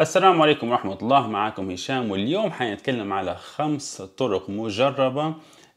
السلام عليكم ورحمة الله معكم هشام واليوم حنتكلم على خمس طرق مجربة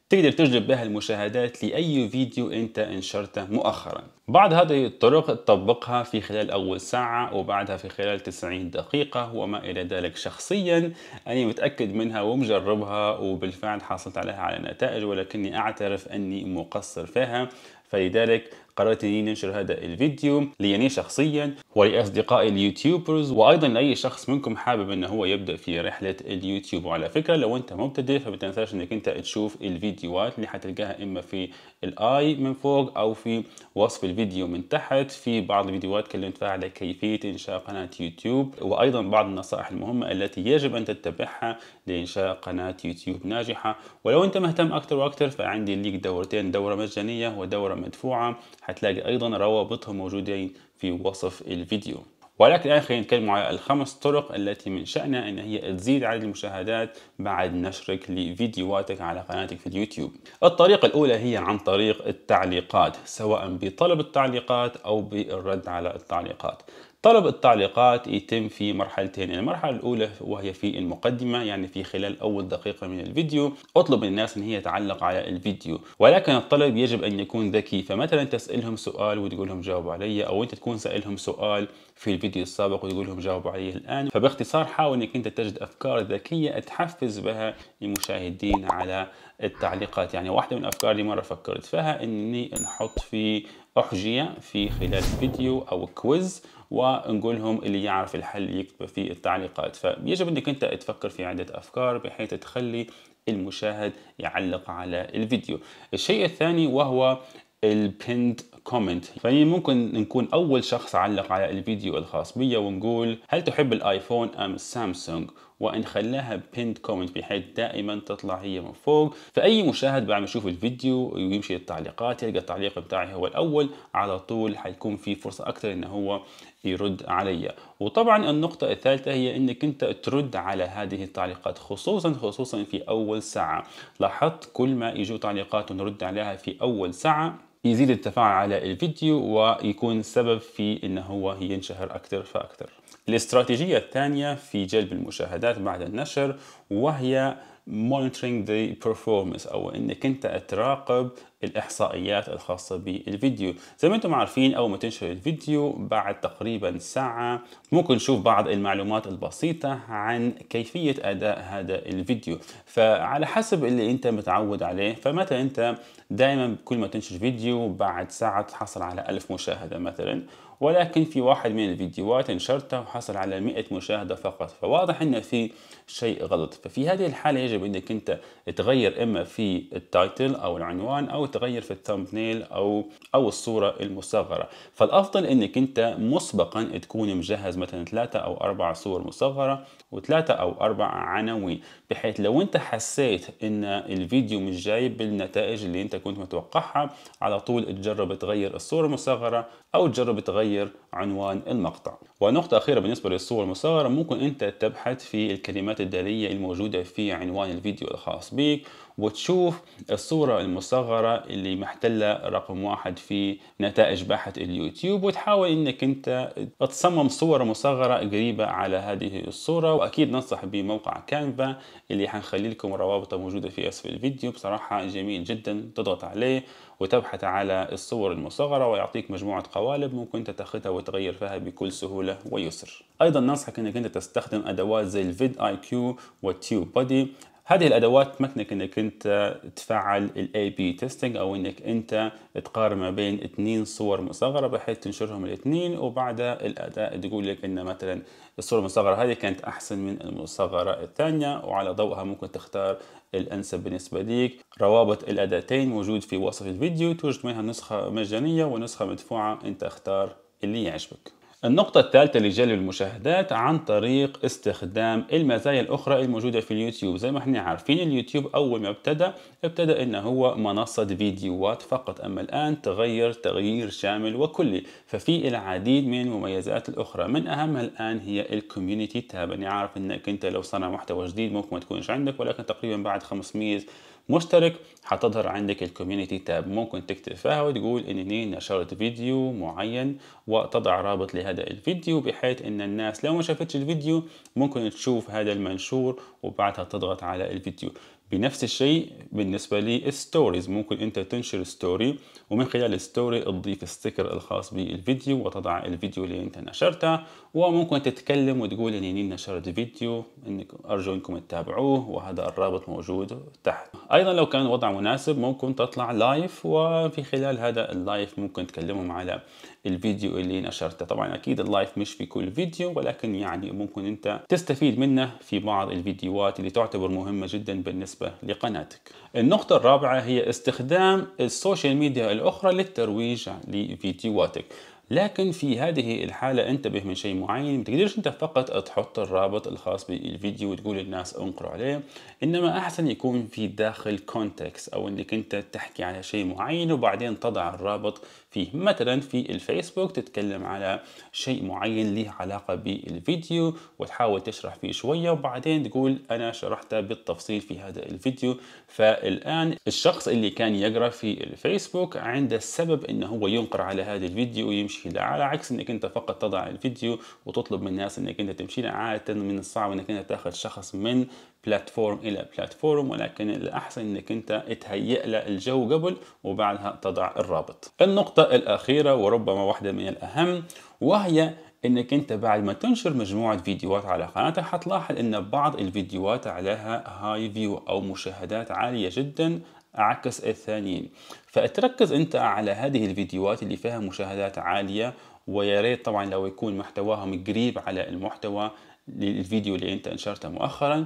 تقدر تجلب بها المشاهدات لأي فيديو أنت انشرته مؤخرا بعض هذه الطرق تطبقها في خلال أول ساعة وبعدها في خلال 90 دقيقة وما إلى ذلك شخصيا أنا متأكد منها ومجربها وبالفعل حصلت عليها على نتائج ولكني أعترف أني مقصر فيها فلذلك قررت اني ننشر هذا الفيديو ليني شخصيا ولاصدقائي اليوتيوبرز وايضا لاي شخص منكم حابب انه هو يبدا في رحله اليوتيوب وعلى فكره لو انت مبتدئ فما تنساش انك انت تشوف الفيديوهات اللي حتلقاها اما في الاي من فوق او في وصف الفيديو من تحت في بعض الفيديوهات كلمت فيها على كيفيه انشاء قناه يوتيوب وايضا بعض النصائح المهمه التي يجب ان تتبعها لانشاء قناه يوتيوب ناجحه ولو انت مهتم اكثر واكثر فعندي ليك دورتين دوره مجانيه ودوره مدفوعه هتلاقي أيضا روابطهم موجودين في وصف الفيديو ولكن الآن خلينا نتكلم على الخمس طرق التي من شأنها أن هي تزيد عدد المشاهدات بعد نشرك لفيديوهاتك على قناتك في اليوتيوب الطريقة الأولى هي عن طريق التعليقات سواء بطلب التعليقات أو بالرد على التعليقات طلب التعليقات يتم في مرحلتين المرحلة الأولى وهي في المقدمة يعني في خلال أول دقيقة من الفيديو أطلب من الناس أن هي تعلق على الفيديو ولكن الطلب يجب أن يكون ذكي فمثلا تسألهم سؤال وتقول لهم جاوبوا علي أو أنت تكون سألهم سؤال في الفيديو السابق وتقول لهم جاوبوا علي الآن فباختصار حاول أنك أنت تجد أفكار ذكية تحفز بها المشاهدين على التعليقات يعني واحدة من الأفكار اللي مرة فكرت فيها أني نحط في أحجية في خلال فيديو أو كويز ونقول لهم اللي يعرف الحل يكتب في التعليقات فيجب انك انت تفكر في عده افكار بحيث تخلي المشاهد يعلق على الفيديو الشيء الثاني وهو البند كومنت فهي ممكن نكون اول شخص علق على الفيديو الخاص بي ونقول هل تحب الايفون ام السامسونج ونخليها بيند كومنت بحيث دائما تطلع هي من فوق فاي مشاهد بعد ما يشوف الفيديو ويمشي للتعليقات يلقى التعليق بتاعي هو الاول على طول حيكون في فرصه اكثر ان هو يرد علي وطبعا النقطة الثالثة هي انك انت ترد على هذه التعليقات خصوصا خصوصا في اول ساعة لاحظت كل ما يجوا تعليقات ونرد عليها في اول ساعة يزيد التفاعل على الفيديو ويكون سبب في انه هو ينشهر اكثر فاكثر الاستراتيجية الثانية في جلب المشاهدات بعد النشر وهي monitoring the performance او انك انت تراقب الاحصائيات الخاصه بالفيديو زي ما انتم عارفين اول ما تنشر الفيديو بعد تقريبا ساعه ممكن نشوف بعض المعلومات البسيطه عن كيفيه اداء هذا الفيديو فعلى حسب اللي انت متعود عليه فمتى انت دائما كل ما تنشر فيديو بعد ساعه تحصل على ألف مشاهده مثلا ولكن في واحد من الفيديوهات نشرته وحصل على 100 مشاهده فقط فواضح ان في شيء غلط ففي هذه الحاله يجب يجب انك انت تغير اما في التايتل او العنوان او تغير في الثامب نيل او او الصوره المصغره فالافضل انك انت مسبقا تكون مجهز مثلا ثلاثه او اربع صور مصغره وثلاثه او اربع عناوين بحيث لو انت حسيت ان الفيديو مش جايب بالنتائج اللي انت كنت متوقعها على طول تجرب تغير الصوره المصغره او تجرب تغير عنوان المقطع ونقطة أخيرة بالنسبة للصور المصغرة ممكن أنت تبحث في الكلمات الدالية الموجودة في عنوان الفيديو الخاص بك وتشوف الصورة المصغرة اللي محتلة رقم واحد في نتائج بحث اليوتيوب وتحاول أنك أنت تصمم صورة مصغرة قريبة على هذه الصورة وأكيد ننصح بموقع كانفا اللي حنخلي لكم روابطه موجودة في أسفل الفيديو بصراحة جميل جدا تضغط عليه وتبحث على الصور المصغرة ويعطيك مجموعة قوالب ممكن تتخذها وتغير فيها بكل سهولة سهولة ويسر أيضا ننصحك أنك أنت تستخدم أدوات زي الفيد آي كيو والتيوب بودي هذه الادوات تمكنك انك انت تفعل الاي بي تيستنج او انك انت تقارن ما بين اثنين صور مصغره بحيث تنشرهم الاثنين وبعدها الاداء تقول لك ان مثلا الصوره المصغره هذه كانت احسن من المصغره الثانيه وعلى ضوءها ممكن تختار الانسب بالنسبه ليك روابط الاداتين موجود في وصف الفيديو توجد منها نسخه مجانيه ونسخه مدفوعه انت اختار اللي يعجبك النقطة الثالثة لجلب المشاهدات عن طريق استخدام المزايا الأخرى الموجودة في اليوتيوب زي ما احنا عارفين اليوتيوب أول ما ابتدى ابتدى إنه هو منصة فيديوهات فقط أما الآن تغير تغيير شامل وكلي ففي العديد من المميزات الأخرى من أهمها الآن هي الكوميونيتي تاب أنا يعني عارف إنك أنت لو صنع محتوى جديد ممكن ما تكونش عندك ولكن تقريبا بعد 500 مشترك هتظهر عندك الكوميونتي تاب ممكن تكتب فيها وتقول انني نشرت فيديو معين وتضع رابط لهذا الفيديو بحيث ان الناس لو ما شافتش الفيديو ممكن تشوف هذا المنشور وبعدها تضغط على الفيديو بنفس الشيء بالنسبة للستوريز ممكن انت تنشر ستوري ومن خلال الستوري تضيف الستيكر الخاص بالفيديو وتضع الفيديو اللي انت نشرته وممكن تتكلم وتقول اني نشرت فيديو انك ارجو انكم تتابعوه وهذا الرابط موجود تحت ايضا لو كان الوضع مناسب ممكن تطلع لايف وفي خلال هذا اللايف ممكن تكلمهم على الفيديو اللي نشرته طبعا اكيد اللايف مش في كل فيديو ولكن يعني ممكن انت تستفيد منه في بعض الفيديوهات اللي تعتبر مهمه جدا بالنسبه لقناتك النقطه الرابعه هي استخدام السوشيال ميديا الاخرى للترويج لفيديوهاتك لكن في هذه الحالة انتبه من شيء معين ما تقدرش انت فقط تحط الرابط الخاص بالفيديو وتقول للناس انقروا عليه انما احسن يكون في داخل كونتكست او انك انت تحكي على شيء معين وبعدين تضع الرابط فيه مثلا في الفيسبوك تتكلم على شيء معين له علاقة بالفيديو وتحاول تشرح فيه شوية وبعدين تقول انا شرحته بالتفصيل في هذا الفيديو فالان الشخص اللي كان يقرأ في الفيسبوك عنده السبب انه هو ينقر على هذا الفيديو ويمشي تمشي على عكس انك انت فقط تضع الفيديو وتطلب من الناس انك انت تمشي عاده من الصعب انك انت تاخذ شخص من بلاتفورم الى بلاتفورم ولكن الاحسن انك انت تهيئ له الجو قبل وبعدها تضع الرابط النقطه الاخيره وربما واحده من الاهم وهي انك انت بعد ما تنشر مجموعه فيديوهات على قناتك حتلاحظ ان بعض الفيديوهات عليها هاي فيو او مشاهدات عاليه جدا عكس الثانيين فتركز أنت على هذه الفيديوهات اللي فيها مشاهدات عالية ويا ريت طبعا لو يكون محتواهم قريب على المحتوى للفيديو اللي أنت نشرته مؤخرا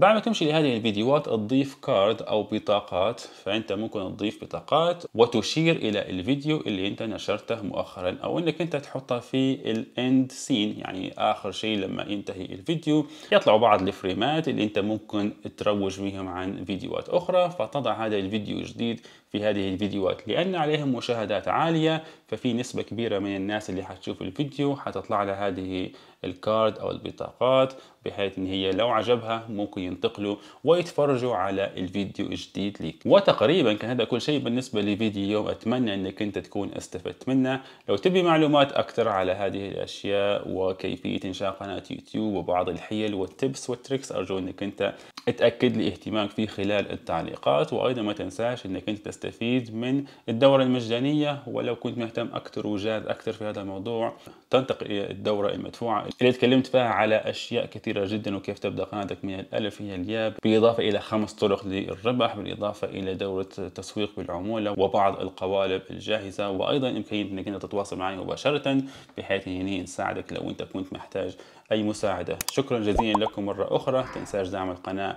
بعد ما تمشي لهذه الفيديوهات تضيف كارد أو بطاقات فأنت ممكن تضيف بطاقات وتشير إلى الفيديو اللي أنت نشرته مؤخرا أو أنك أنت تحطها في الأند سين يعني آخر شيء لما ينتهي الفيديو يطلع بعض الفريمات اللي أنت ممكن تروج بهم عن فيديوهات أخرى فتضع هذا الفيديو جديد في هذه الفيديوهات لأن عليهم مشاهدات عالية ففي نسبة كبيرة من الناس اللي حتشوف الفيديو حتطلع لها هذه الكارد أو البطاقات بحيث إن هي لو عجبها ممكن ينتقلوا ويتفرجوا على الفيديو الجديد ليك وتقريبا كان هذا كل شيء بالنسبة لفيديو اليوم أتمنى أنك أنت تكون استفدت منه لو تبي معلومات أكثر على هذه الأشياء وكيفية إنشاء قناة يوتيوب وبعض الحيل والتبس والتريكس أرجو أنك أنت اتأكد لي اهتمامك فيه خلال التعليقات وأيضا ما تنساش أنك أنت تستفيد من الدورة المجانية ولو كنت مهتم أكثر وجاد أكثر في هذا الموضوع تنتقل إلى الدورة المدفوعة اللي تكلمت فيها على أشياء كثيرة جدا وكيف تبدأ قناتك من الألف إلى الياء بالإضافة إلى خمس طرق للربح بالإضافة إلى دورة تسويق بالعمولة وبعض القوالب الجاهزة وأيضا إمكانية أنك أنت تتواصل معي مباشرة بحيث أني نساعدك لو أنت كنت محتاج أي مساعدة شكرا جزيلا لكم مرة أخرى تنساش دعم القناة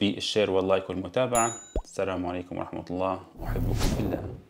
بالشير واللايك والمتابعة السلام عليكم ورحمة الله أحبكم في الله